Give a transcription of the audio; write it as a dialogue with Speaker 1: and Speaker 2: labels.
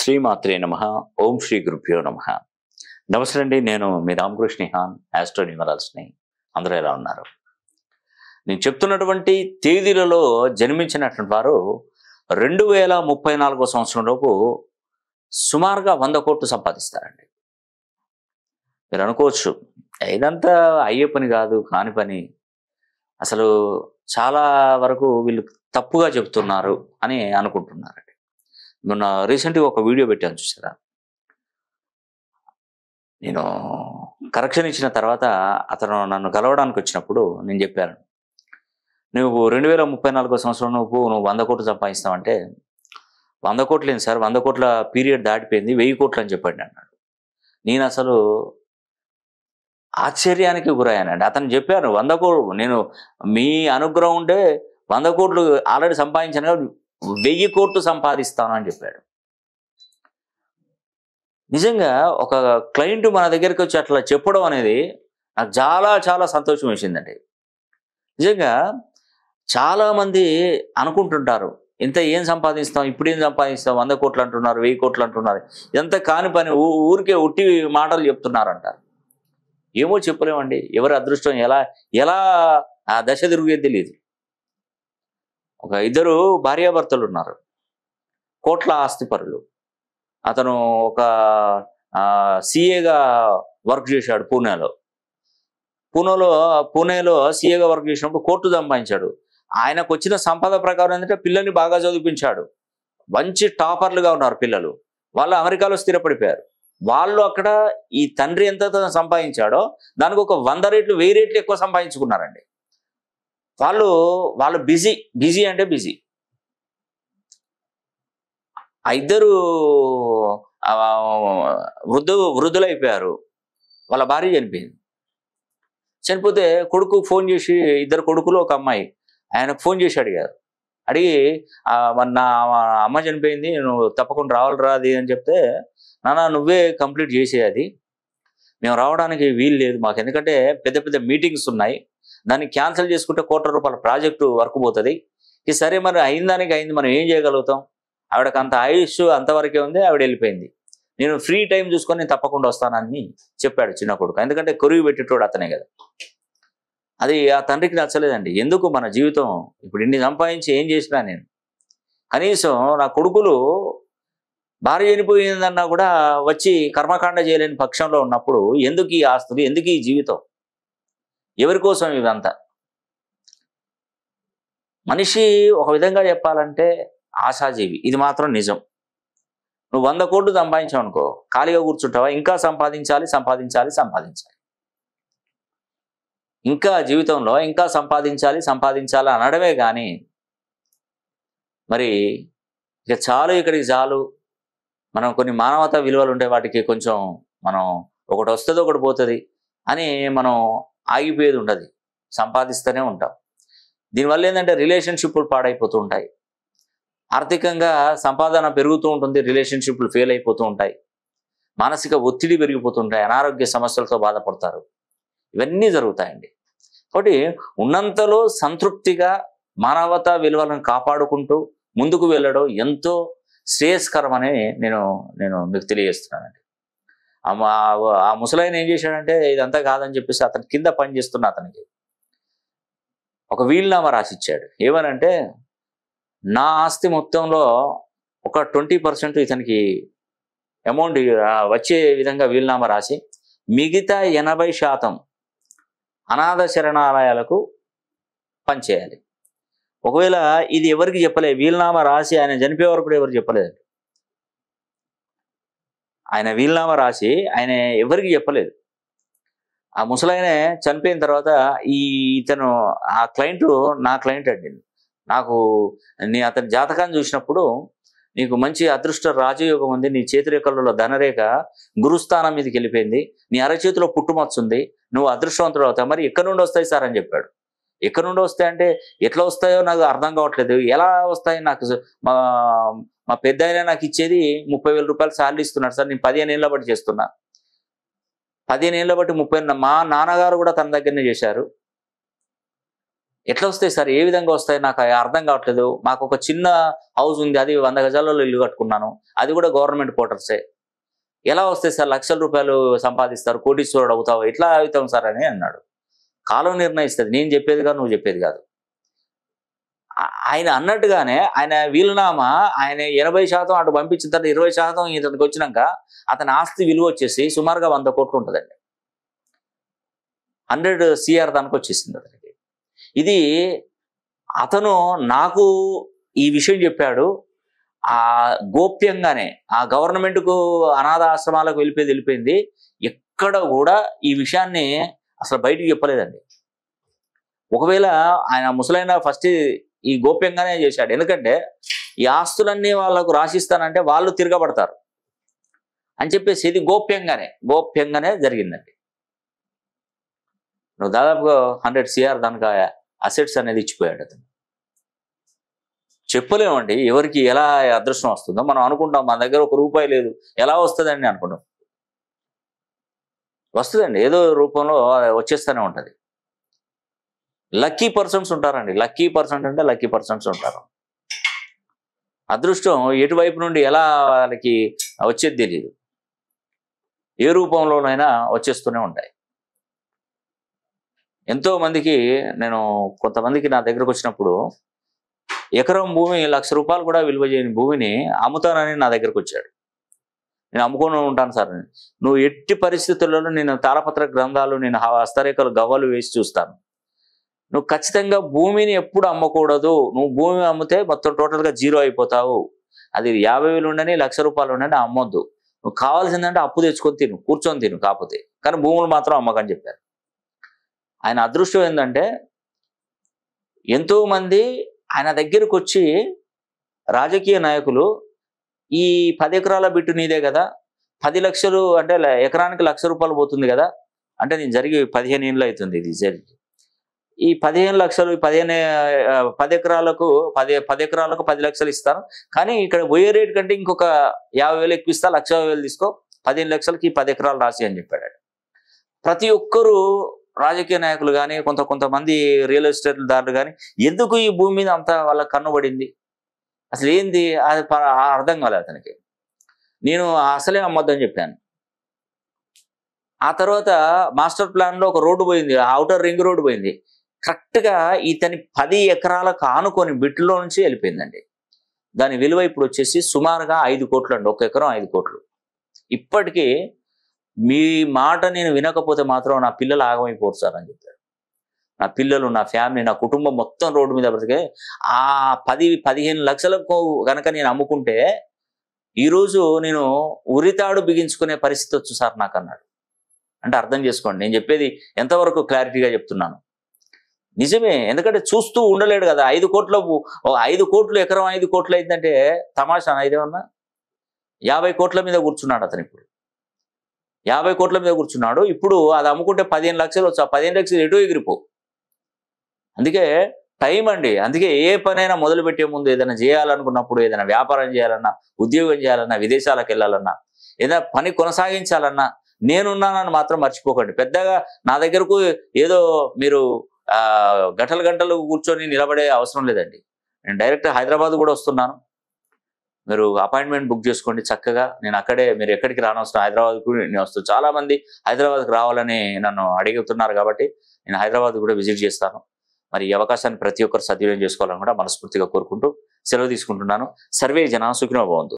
Speaker 1: శ్రీమాత్రే నమ ఓం శ్రీ గురుభ్యో నమ నమస్తే అండి నేను మీ రామకృష్ణ హాన్ ఆస్ట్రో న్యూమరాల్స్ని అందరూ ఎలా ఉన్నారు నేను చెప్తున్నటువంటి తేదీలలో జన్మించినటువంటి వారు రెండు వేల ముప్పై నాలుగో సంవత్సరంలోపు సుమారుగా వంద కోట్లు సంపాదిస్తారండి మీరు అనుకోవచ్చు ఇదంతా అయ్యే పని కాదు కాని పని అసలు చాలా వరకు వీళ్ళు తప్పుగా చెప్తున్నారు అని అనుకుంటున్నారండి మొన్న రీసెంట్గా ఒక వీడియో పెట్టాను చూసారా నేను కరెక్షన్ ఇచ్చిన తర్వాత అతను నన్ను కలవడానికి వచ్చినప్పుడు నేను చెప్పాను నువ్వు రెండు వేల ముప్పై నాలుగో సంవత్సరం నువ్వు నువ్వు వంద కోట్లు సంపాదిస్తావంటే వంద కోట్లు ఏంటి సార్ వంద కోట్ల పీరియడ్ దాటిపోయింది వెయ్యి కోట్లు అని చెప్పాడు అన్నాడు నేను అసలు ఆశ్చర్యానికి గురయ్యానండి అతను చెప్పాను వంద కోట్లు నేను మీ అనుగ్రహం ఉంటే వంద కోట్లు ఆల్రెడీ సంపాదించాను వెయ్యి కోట్లు అని చెప్పాడు నిజంగా ఒక క్లయింట్ మన దగ్గరికి వచ్చి అట్లా చెప్పడం అనేది నాకు చాలా చాలా సంతోషం వేసిందండి నిజంగా చాలామంది అనుకుంటుంటారు ఇంత ఏం సంపాదిస్తాం ఇప్పుడు ఏం సంపాదిస్తాం వంద కోట్లు అంటున్నారు వెయ్యి కోట్లు అంటున్నారు ఎంత కాని పని ఊరికే ఉట్టి మాటలు చెప్తున్నారంట ఏమో చెప్పలేమండి ఎవరి అదృష్టం ఎలా ఎలా ఆ దశ తిరిగేది తెలియదు ఒక ఇద్దరు భార్యాభర్తలు ఉన్నారు కోట్ల ఆస్తిపరులు అతను ఒక సీఏగా వర్క్ చేశాడు పూణేలో పూణేలో పూణేలో సీఏగా వర్క్ చేసినప్పుడు కోర్టు సంపాదించాడు ఆయనకు వచ్చిన సంపద ప్రకారం ఏంటంటే పిల్లల్ని బాగా చదివించాడు మంచి టాపర్లుగా ఉన్నారు పిల్లలు వాళ్ళు అమెరికాలో స్థిరపడిపోయారు వాళ్ళు అక్కడ ఈ తండ్రి ఎంత సంపాదించాడో దానికి ఒక వంద రేట్లు వెయ్యి రేట్లు ఎక్కువ సంపాదించుకున్నారండి వాళ్ళు వాళ్ళు బిజీ బిజీ అంటే బిజీ ఇద్దరు వృద్ధు వృద్ధులైపోయారు వాళ్ళ భార్య చనిపోయింది చనిపోతే కొడుకు ఫోన్ చేసి ఇద్దరు కొడుకులు ఒక అమ్మాయి ఆయనకు ఫోన్ చేసి అడిగారు అడిగి నా అమ్మ చనిపోయింది నువ్వు తప్పకుండా రావాలి అది అని చెప్తే నాన్న నువ్వే కంప్లీట్ చేసేది మేము రావడానికి వీలు లేదు మాకు ఎందుకంటే పెద్ద పెద్ద మీటింగ్స్ ఉన్నాయి దాన్ని క్యాన్సిల్ చేసుకుంటే కోట్ల రూపాయల ప్రాజెక్టు వర్క్ పోతుంది ఈ సరే మరి అయిన దానికి అయింది మనం ఏం చేయగలుగుతాం ఆవిడకి అంత ఆయుష్ అంతవరకే ఉంది ఆవిడ వెళ్ళిపోయింది నేను ఫ్రీ టైం చూసుకొని నేను తప్పకుండా వస్తానని చెప్పాడు చిన్న కొడుకు ఎందుకంటే కొరివి పెట్టేటోడు అతనే కదా అది ఆ తండ్రికి నచ్చలేదండి ఎందుకు మన జీవితం ఇప్పుడు ఇన్ని సంపాదించి ఏం చేసినా నేను కనీసం నా కొడుకులు భార్య చనిపోయిందన్నా కూడా వచ్చి కర్మకాండ చేయలేని పక్షంలో ఉన్నప్పుడు ఎందుకు ఈ ఆస్తులు ఎందుకు ఈ జీవితం ఎవరి కోసం ఇవంతా మనిషి ఒక విధంగా చెప్పాలంటే ఆశాజీవి ఇది మాత్రం నిజం నువ్వు వంద కోట్లు సంపాదించావు అనుకో ఖాళీగా కూర్చుంటావా ఇంకా సంపాదించాలి సంపాదించాలి సంపాదించాలి ఇంకా జీవితంలో ఇంకా సంపాదించాలి సంపాదించాలి అనడమే కానీ మరి ఇక చాలు ఇక్కడికి చాలు మనం కొన్ని మానవతా విలువలు ఉండే వాటికి కొంచెం మనం ఒకటి వస్తుంది ఒకటి పోతుంది అని మనం ఆగిపోయేది ఉండదు సంపాదిస్తూనే ఉంటాం దీనివల్ల ఏంటంటే రిలేషన్షిప్లు పాడైపోతూ ఉంటాయి ఆర్థికంగా సంపాదన పెరుగుతూ ఉంటుంది రిలేషన్షిప్లు ఫెయిల్ అయిపోతూ ఉంటాయి మానసిక ఒత్తిడి పెరిగిపోతుంటాయి అనారోగ్య సమస్యలతో బాధపడతారు ఇవన్నీ జరుగుతాయండి కాబట్టి ఉన్నంతలో సంతృప్తిగా మానవతా విలువలను కాపాడుకుంటూ ముందుకు వెళ్ళడం ఎంతో శ్రేయస్కరమని నేను నేను మీకు తెలియజేస్తున్నానండి ఆ ముసలాయన ఏం చేశాడంటే ఇదంతా కాదని చెప్పేసి అతని కింద పని చేస్తున్న అతనికి ఒక వీల్నామా రాసిచ్చాడు ఏమనంటే నా ఆస్తి మొత్తంలో ఒక ట్వంటీ పర్సెంట్ ఇతనికి అమౌంట్ వచ్చే విధంగా వీలునామా రాసి మిగతా ఎనభై శాతం అనాథ శరణాలయాలకు పనిచేయాలి ఒకవేళ ఇది ఎవరికి చెప్పలేదు వీలునామా రాసి ఆయన చనిపోయే వరకు ఎవరు చెప్పలేదు ఆయన వీలునామా రాసి ఆయన ఎవరికి చెప్పలేదు ఆ ముసలాయనే చనిపోయిన తర్వాత ఈ ఇతను ఆ క్లయింట్ నా క్లయింట్ అండి నాకు నీ అతని జాతకాన్ని చూసినప్పుడు నీకు మంచి అదృష్ట రాజయోగం ఉంది నీ చేతిరేఖలలో ధనరేఖ గురుస్థానం మీదకి వెళ్ళిపోయింది నీ అరచేతిలో పుట్టుమచ్చ ఉంది నువ్వు అదృష్టవంతుడు అవుతావు మరి ఎక్కడి నుండి వస్తాయి సార్ అని చెప్పాడు ఎక్కడి నుండి వస్తాయి అంటే ఎట్లా వస్తాయో నాకు అర్థం కావట్లేదు ఎలా వస్తాయి నాకు మా పెద్ద నాకు ఇచ్చేది ముప్పై వేల రూపాయలు శాలరీ ఇస్తున్నాడు సార్ నేను పదిహేను ఏళ్ళ బట్టి చేస్తున్నా పదిహేను ఏళ్ళ బట్టి ముప్పై మా నాన్నగారు కూడా తన దగ్గరనే చేశారు ఎట్లా వస్తాయి సార్ ఏ విధంగా వస్తాయి నాకు అర్థం కావట్లేదు మాకు ఒక చిన్న హౌస్ ఉంది అది వంద గజాలలో ఇల్లు కట్టుకున్నాను అది కూడా గవర్నమెంట్ క్వార్టర్సే ఎలా వస్తాయి సార్ లక్షల రూపాయలు సంపాదిస్తారు కోటీశ్వరుడు అవుతావు ఎట్లా అవుతాం సార్ అని అన్నాడు కాలం నిర్ణయిస్తుంది నేను చెప్పేది కాదు నువ్వు చెప్పేది కాదు ఆయన అన్నట్టుగానే ఆయన వీలునామా ఆయన ఎనభై శాతం అటు పంపించిన తర్వాత ఇరవై శాతం ఇతనికి వచ్చినాక అతని ఆస్తి విలువ వచ్చేసి సుమారుగా వంద కోట్లు ఉంటుందండి హండ్రెడ్ సిఆర్ దానికి వచ్చేసింది అతనికి ఇది అతను నాకు ఈ విషయం చెప్పాడు ఆ గోప్యంగానే ఆ గవర్నమెంట్కు అనాథ ఆశ్రమాలకు వెళ్ళిపోయి వెళ్ళిపోయింది ఎక్కడ కూడా ఈ విషయాన్ని అసలు బయటకు చెప్పలేదండి ఒకవేళ ఆయన ముసలైన ఫస్ట్ ఈ గోప్యంగానే చేశాడు ఎందుకంటే ఈ ఆస్తులన్నీ వాళ్ళకు రాసిస్తానంటే వాళ్ళు తిరగబడతారు అని చెప్పేసి ఇది గోప్యంగానే గోప్యంగానే జరిగిందండి నువ్వు దాదాపుగా హండ్రెడ్ సిఆర్ దానికా అసెట్స్ అనేది ఇచ్చిపోయాడు అతను చెప్పలేమండి ఎవరికి ఎలా అదృష్టం వస్తుందో మనం అనుకుంటాం మన దగ్గర ఒక రూపాయి లేదు ఎలా వస్తుందండి అనుకుంటాం వస్తుందండి ఏదో రూపంలో వచ్చేస్తూనే ఉంటుంది లక్కీ పర్సన్స్ ఉంటారండి లక్కీ పర్సన్ అంటే లక్కీ పర్సన్స్ ఉంటారు అదృష్టం ఎటువైపు నుండి ఎలా వాళ్ళకి వచ్చేది తెలియదు ఏ రూపంలోనైనా వచ్చేస్తూనే ఉంటాయి ఎంతో మందికి నేను కొంతమందికి నా దగ్గరకు వచ్చినప్పుడు ఎకరం భూమి లక్ష రూపాయలు కూడా విలువ చేయని భూమిని అమ్ముతానని నా దగ్గరకు వచ్చాడు నేను అమ్ముకొని ఉంటాను సార్ నువ్వు ఎట్టి పరిస్థితుల్లో నేను తారపత్ర గ్రంథాలు నేను హస్తరేఖలు గవ్వలు వేసి చూస్తాను నువ్వు ఖచ్చితంగా భూమిని ఎప్పుడు అమ్మకూడదు నువ్వు భూమి అమ్మితే మొత్తం టోటల్గా జీరో అయిపోతావు అది యాభై వేలు ఉండని లక్ష రూపాయలు ఉండని అమ్మొద్దు నువ్వు కావాల్సిందంటే అప్పు తెచ్చుకొని తిను కూర్చొని తిను కాకపోతే కానీ భూములు మాత్రం అమ్మకని చెప్పారు ఆయన అదృష్టం ఏంటంటే ఎంతోమంది ఆయన దగ్గరకు వచ్చి రాజకీయ నాయకులు ఈ పది ఎకరాల బిట్టు నీదే కదా పది లక్షలు అంటే ఎకరానికి లక్ష రూపాయలు పోతుంది కదా అంటే నేను జరిగి పదిహేను ఏళ్ళు అవుతుంది ఇది జరిగి ఈ పదిహేను లక్షలు పదిహేను పది ఎకరాలకు పది పది ఎకరాలకు పది లక్షలు ఇస్తాను కానీ ఇక్కడ పోయే రేటు కంటే ఇంకొక యాభై వేలు ఎక్కువ ఇస్తా లక్ష వేలు తీసుకో పదిహేను లక్షలకి పది ఎకరాలు రాసి అని చెప్పాడు ప్రతి ఒక్కరూ రాజకీయ నాయకులు కానీ కొంత కొంతమంది రియల్ ఎస్టేట్ దారులు కానీ ఎందుకు ఈ భూమి మీద అంత వాళ్ళ కన్నుబడింది అసలు ఏంది అది అర్థం కాలేదు అతనికి నేను అసలే అమ్మొద్దని చెప్పాను ఆ తర్వాత మాస్టర్ ప్లాన్లో ఒక రోడ్డు పోయింది అవుటర్ రింగ్ రోడ్డు పోయింది కరెక్ట్గా ఇతని పది ఎకరాలకు ఆనుకొని బిట్లో నుంచి వెళ్ళిపోయిందండి దాని విలువ ఇప్పుడు వచ్చేసి సుమారుగా ఐదు కోట్లు అండి ఒక ఎకరం ఐదు కోట్లు ఇప్పటికీ మీ మాట నేను వినకపోతే మాత్రం నా పిల్లలు ఆగమైపోరు సార్ అని చెప్పారు నా పిల్లలు నా ఫ్యామిలీ నా కుటుంబం మొత్తం రోడ్డు మీద పడితే ఆ పది పదిహేను లక్షలకు కనుక నేను అమ్ముకుంటే ఈరోజు నేను ఉరితాడు బిగించుకునే పరిస్థితి వచ్చు సార్ నాకు అన్నాడు అంటే అర్థం చేసుకోండి నేను చెప్పేది ఎంతవరకు క్లారిటీగా చెప్తున్నాను నిజమే ఎందుకంటే చూస్తూ ఉండలేడు కదా ఐదు కోట్ల ఐదు కోట్లు ఎకరం ఐదు కోట్లు అయిందంటే తమాషా ఇదేమన్నా యాభై కోట్ల మీద కూర్చున్నాడు అతను ఇప్పుడు యాభై కోట్ల మీద కూర్చున్నాడు ఇప్పుడు అది అమ్ముకుంటే పదిహేను లక్షలు వచ్చా పదిహేను లక్షలు ఎటు ఎగిరిపో అందుకే టైం అండి అందుకే ఏ పనైనా పెట్టే ముందు ఏదైనా చేయాలనుకున్నప్పుడు ఏదైనా వ్యాపారం చేయాలన్నా ఉద్యోగం చేయాలన్నా విదేశాలకు వెళ్ళాలన్నా ఏదైనా పని కొనసాగించాలన్నా నేనున్నానని మాత్రం మర్చిపోకండి పెద్దగా నా దగ్గరకు ఏదో మీరు గంటలు గంటలు కూర్చొని నిలబడే అవసరం లేదండి నేను డైరెక్ట్ హైదరాబాద్ కూడా వస్తున్నాను మీరు అపాయింట్మెంట్ బుక్ చేసుకోండి చక్కగా నేను అక్కడే మీరు ఎక్కడికి రానవసరం హైదరాబాద్కు నేను వస్తాను చాలామంది హైదరాబాద్కు రావాలని నన్ను అడుగుతున్నారు కాబట్టి నేను హైదరాబాద్ కూడా విజిట్ చేస్తాను మరి ఈ అవకాశాన్ని ప్రతి ఒక్కరు సద్వినియోగం చేసుకోవాలని కూడా మనస్ఫూర్తిగా కోరుకుంటూ సెలవు తీసుకుంటున్నాను సర్వే జన సుఖినోభవంతు